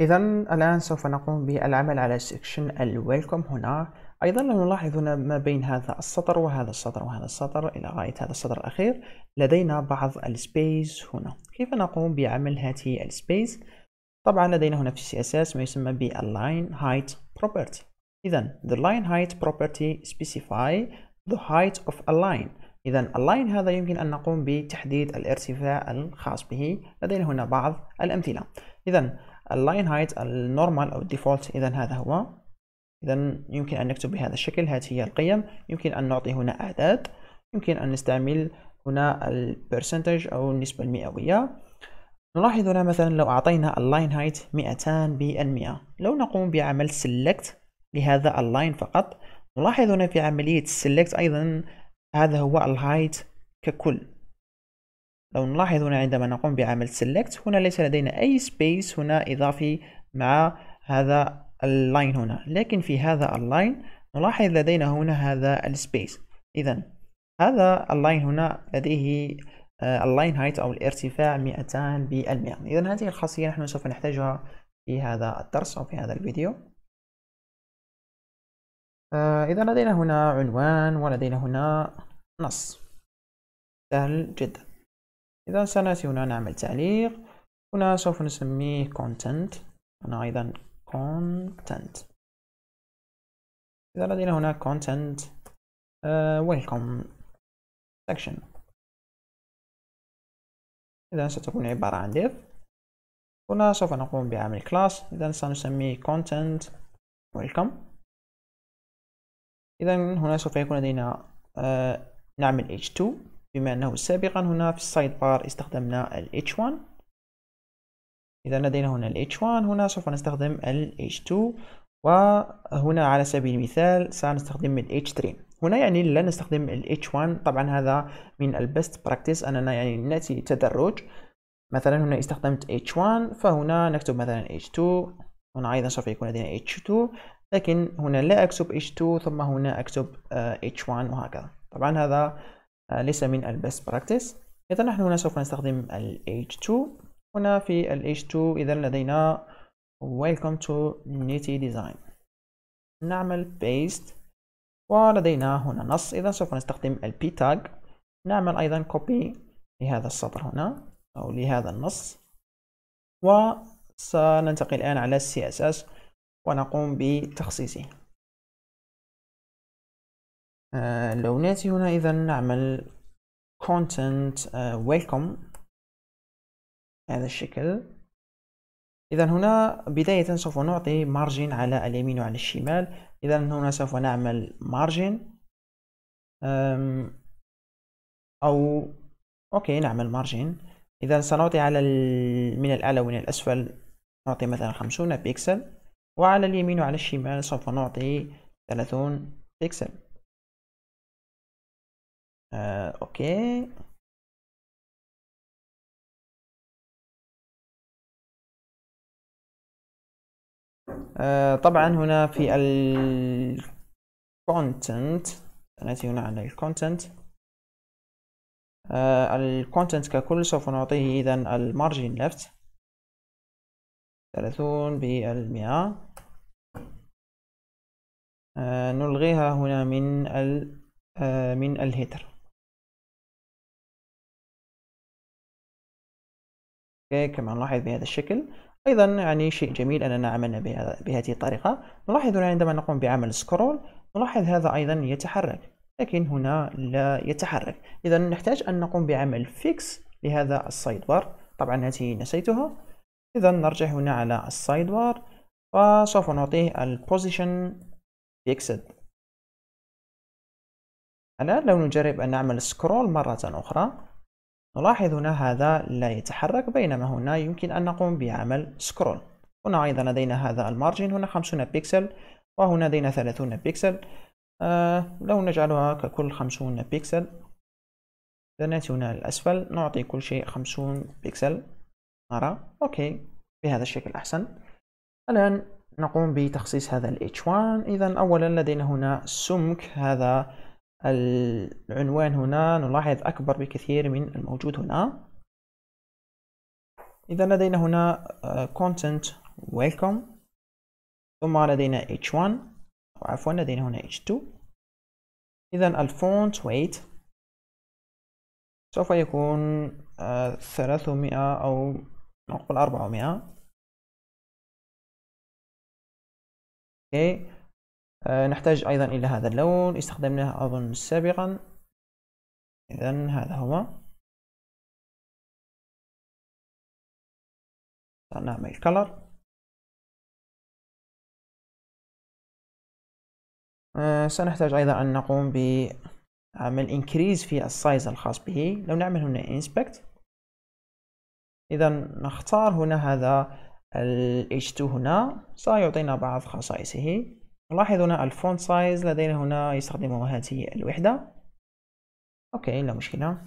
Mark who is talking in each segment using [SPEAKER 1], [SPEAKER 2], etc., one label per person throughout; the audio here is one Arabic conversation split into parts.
[SPEAKER 1] إذا الآن سوف نقوم بالعمل على سكشن الويلكم هنا أيضا نلاحظ هنا ما بين هذا السطر وهذا السطر وهذا السطر إلى غاية هذا السطر الأخير لدينا بعض السبيس هنا كيف نقوم بعمل هذه السبيس طبعا لدينا هنا في CSS ما يسمى بالline height property إذا the line height property specify the height of a line إذا اللاين هذا يمكن أن نقوم بتحديد الارتفاع الخاص به لدينا هنا بعض الأمثلة إذا اللاين هايت النورمال او الديفولت اذا هذا هو اذا يمكن ان نكتب بهذا الشكل هذه هي القيم يمكن ان نعطي هنا اعداد يمكن ان نستعمل هنا البرسنتج او النسبه المئويه نلاحظ هنا مثلا لو اعطينا اللاين هايت 200 بالمئة لو نقوم بعمل سيلكت لهذا اللاين فقط نلاحظ هنا في عمليه سيلكت ايضا هذا هو الهايت ككل لو نلاحظ هنا عندما نقوم بعمل select هنا ليس لدينا أي space هنا إضافي مع هذا اللاين هنا لكن في هذا اللاين نلاحظ لدينا هنا هذا السبيس إذا هذا اللاين هنا لديه آه، اللاين هايت أو الارتفاع 200 بالمئة إذا هذه الخاصية نحن سوف نحتاجها في هذا الدرس أو في هذا الفيديو آه، إذا لدينا هنا عنوان ولدينا هنا نص سهل جدا إذا سنأتي هنا نعمل تعليق هنا سوف نسميه content هنا أيضا content
[SPEAKER 2] إذا لدينا هنا content uh, welcome section إذا ستكون عبارة عن div
[SPEAKER 1] هنا سوف نقوم بعمل class إذا سنسميه content welcome إذا هنا سوف يكون لدينا uh, نعمل h2 بما أنه سابقا هنا في السايد بار استخدمنا ال H1 إذا لدينا هنا ال H1 هنا سوف نستخدم ال H2 وهنا على سبيل المثال سنستخدم ال H3 هنا يعني لا نستخدم ال H1 طبعا هذا من البست براكتس أننا يعني نأتي تدرج مثلا هنا استخدمت H1 فهنا نكتب مثلا H2 هنا أيضا سوف يكون لدينا H2 لكن هنا لا أكتب H2 ثم هنا أكتب آه، H1 وهكذا طبعا هذا آه، ليس من البيست براكتس إذا نحن هنا سوف نستخدم ال H2 هنا في ال H2 إذا لدينا Welcome to Nitty Design نعمل paste ولدينا هنا نص إذا سوف نستخدم ال P tag نعمل أيضا copy لهذا السطر هنا أو لهذا النص وسننتقل الآن على CSS ونقوم بتخصيصه
[SPEAKER 2] آه، لو ناتي هنا اذا نعمل content آه، welcome هذا الشكل
[SPEAKER 1] اذا هنا بداية سوف نعطي margin على اليمين وعلى الشمال اذا هنا سوف نعمل margin او اوكي نعمل margin اذا سنعطي على من الاعلى ومن الاسفل نعطي مثلا خمسون بيكسل وعلى اليمين وعلى الشمال سوف نعطي
[SPEAKER 2] ثلاثون بيكسل آه، اوكي آه، طبعا هنا في الكونتنت ناتي هنا على الكونتنت
[SPEAKER 1] آه، الكونتنت ككل سوف نعطيه إذا المارجن ليفت
[SPEAKER 2] ثلاثون بالمئة آه، نلغيها هنا من ال آه، من الهيتر كما نلاحظ بهذا الشكل ايضا يعني شيء جميل اننا عملنا بهذه الطريقه نلاحظ هنا عندما نقوم
[SPEAKER 1] بعمل سكرول نلاحظ هذا ايضا يتحرك لكن هنا لا يتحرك اذا نحتاج ان نقوم بعمل فيكس لهذا السايد بار طبعا هذه نسيتها اذا نرجع هنا على السايد بار وسوف نعطيه البوزيشن فيكسد الان لو نجرب ان نعمل سكرول مره اخرى نلاحظ هنا هذا لا يتحرك بينما هنا يمكن أن نقوم بعمل سكرول هنا أيضا لدينا هذا المارجن هنا 50 بكسل وهنا لدينا 30 بكسل آه لو نجعلها ككل 50 بكسل نأتي هنا الأسفل نعطي كل شيء 50 بكسل نرى أوكي بهذا الشكل أحسن الآن نقوم بتخصيص هذا ال H1 إذا أولا لدينا هنا سمك هذا العنوان هنا نلاحظ أكبر بكثير من الموجود هنا إذا لدينا هنا آه، content welcome ثم لدينا h1 أو عفوا لدينا هنا h2 إذا الفونت weight
[SPEAKER 2] سوف يكون آه، ثلاثمائة أو نقول أربعمائة أوكي آه، نحتاج أيضا إلى هذا اللون استخدمناه أظن سابقا إذا هذا هو نعمل color آه، سنحتاج أيضا أن نقوم بعمل آه، increase في السايز
[SPEAKER 1] الخاص به لو نعمل هنا inspect إذا نختار هنا هذا ال H2 هنا سيعطينا بعض خصائصه نلاحظ هنا الفونت سايز لدينا هنا يستخدم هذه الوحدة أوكي لا
[SPEAKER 2] مشكلة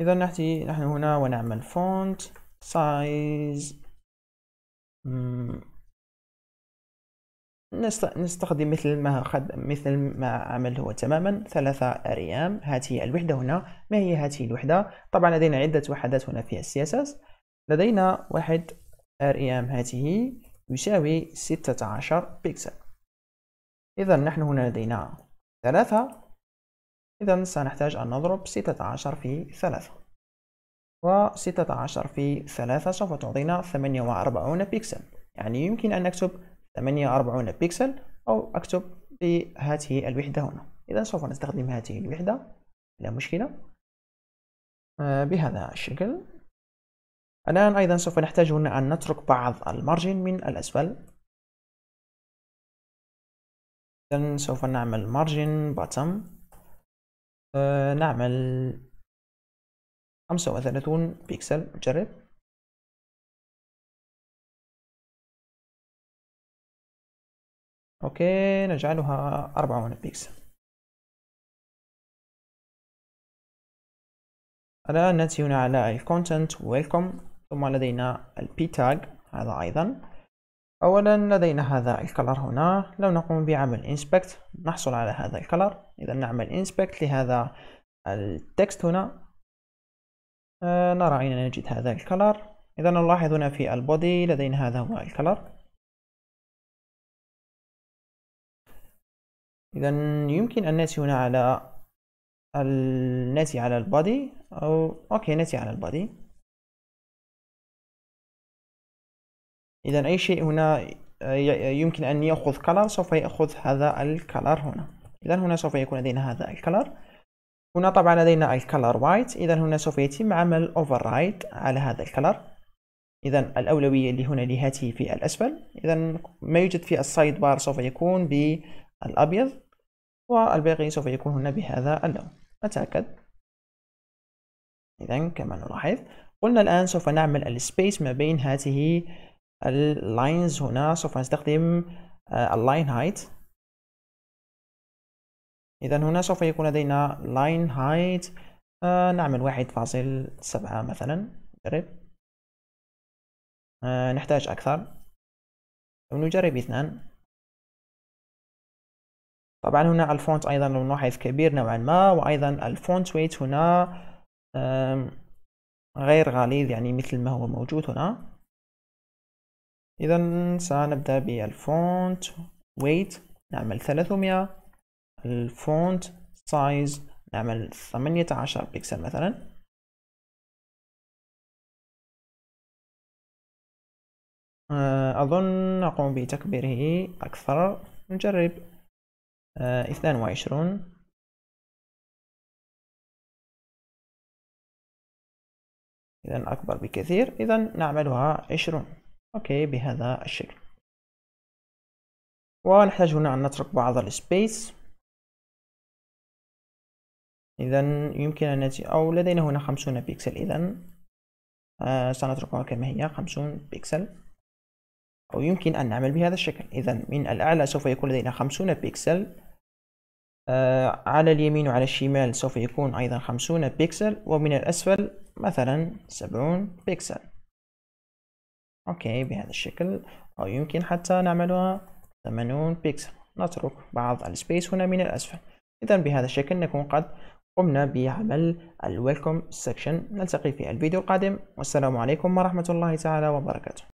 [SPEAKER 2] إذا نأتي نحن هنا ونعمل فونت سايز
[SPEAKER 1] نستخدم مثل ما خد مثل ما عمل هو تماما ثلاثة أريام هذه الوحدة هنا ما هي هذه الوحدة طبعا لدينا عدة وحدات هنا في CSS لدينا واحد أريام هذه يساوي ستة عشر بيكسل إذا نحن هنا لدينا ثلاثة إذا سنحتاج أن نضرب ستة عشر في ثلاثة وستة عشر في ثلاثة سوف تعطينا ثمانية وأربعون بيكسل يعني يمكن أن نكتب ثمانية وأربعون بيكسل أو أكتب بهذه الوحدة هنا إذا سوف نستخدم هذه الوحدة لا مشكلة
[SPEAKER 2] آه، بهذا الشكل الآن أيضا سوف نحتاج هنا أن نترك بعض المارجن من الأسفل
[SPEAKER 1] إذا سوف نعمل margin bottom آه، نعمل
[SPEAKER 2] خمسة وثلاثون بيكسل نجرب أوكي نجعلها 40 بيكسل الآن نأتي هنا على الكونتنت ويلكم ثم لدينا
[SPEAKER 1] البي تاج هذا أيضا اولا لدينا هذا الكلر هنا لو نقوم بعمل inspect نحصل على هذا الكلر اذا نعمل inspect لهذا
[SPEAKER 2] التكست هنا آه نرى اين نجد هذا الكلر اذا نلاحظ هنا في البودي لدينا هذا هو الكلر اذا يمكن ان ناتي هنا على الناتي على البادي او اوكي ناتي على البادي إذا أي شيء هنا آه، آه، يمكن أن يأخذ كلر سوف
[SPEAKER 1] يأخذ هذا الكلر هنا إذا هنا سوف يكون لدينا هذا الكلر هنا طبعا لدينا الكلر وايت إذا هنا سوف يتم عمل override على هذا الكلر إذا الأولوية اللي هنا لهاته في الأسفل إذا ما يوجد في السايد بار سوف يكون بالأبيض والباقي سوف يكون هنا بهذا اللون أتأكد إذا كما نلاحظ قلنا الآن سوف نعمل السبيس ما بين هاته اللاينز هنا سوف نستخدم اللاين هايت اذا هنا سوف يكون لدينا لاين آه، هايت
[SPEAKER 2] نعمل واحد فاصل سبعة مثلا نجرب آه، نحتاج اكثر نجرب اثنان طبعا هنا الفونت ايضا لو نلاحظ كبير نوعا ما وايضا الفونت ويت
[SPEAKER 1] هنا غير غليظ يعني مثل ما هو موجود هنا إذا سنبدأ بالفونت ويت
[SPEAKER 2] نعمل 300 الفونت سايز نعمل 18 بكسل مثلا آه، أظن نقوم بتكبيره أكثر نجرب آه، اثنان وعشرون إذا أكبر بكثير إذا نعملها عشرون اوكي بهذا الشكل ونحتاج هنا ان نترك بعض السبيس اذا يمكن
[SPEAKER 1] ان نأتي او لدينا هنا خمسون بيكسل اذا آه سنتركها كما هي خمسون بيكسل او يمكن ان نعمل بهذا الشكل اذا من الاعلى سوف يكون لدينا خمسون بيكسل آه على اليمين وعلى الشمال سوف يكون ايضا خمسون بيكسل ومن الاسفل مثلا سبعون بيكسل اوكي بهذا الشكل او يمكن حتى نعملها 80 بيكسل نترك بعض السبيس هنا من الاسفل اذا بهذا الشكل نكون قد قمنا بعمل
[SPEAKER 2] الويلكم سكشن نلتقي في الفيديو القادم والسلام عليكم ورحمة الله تعالى وبركاته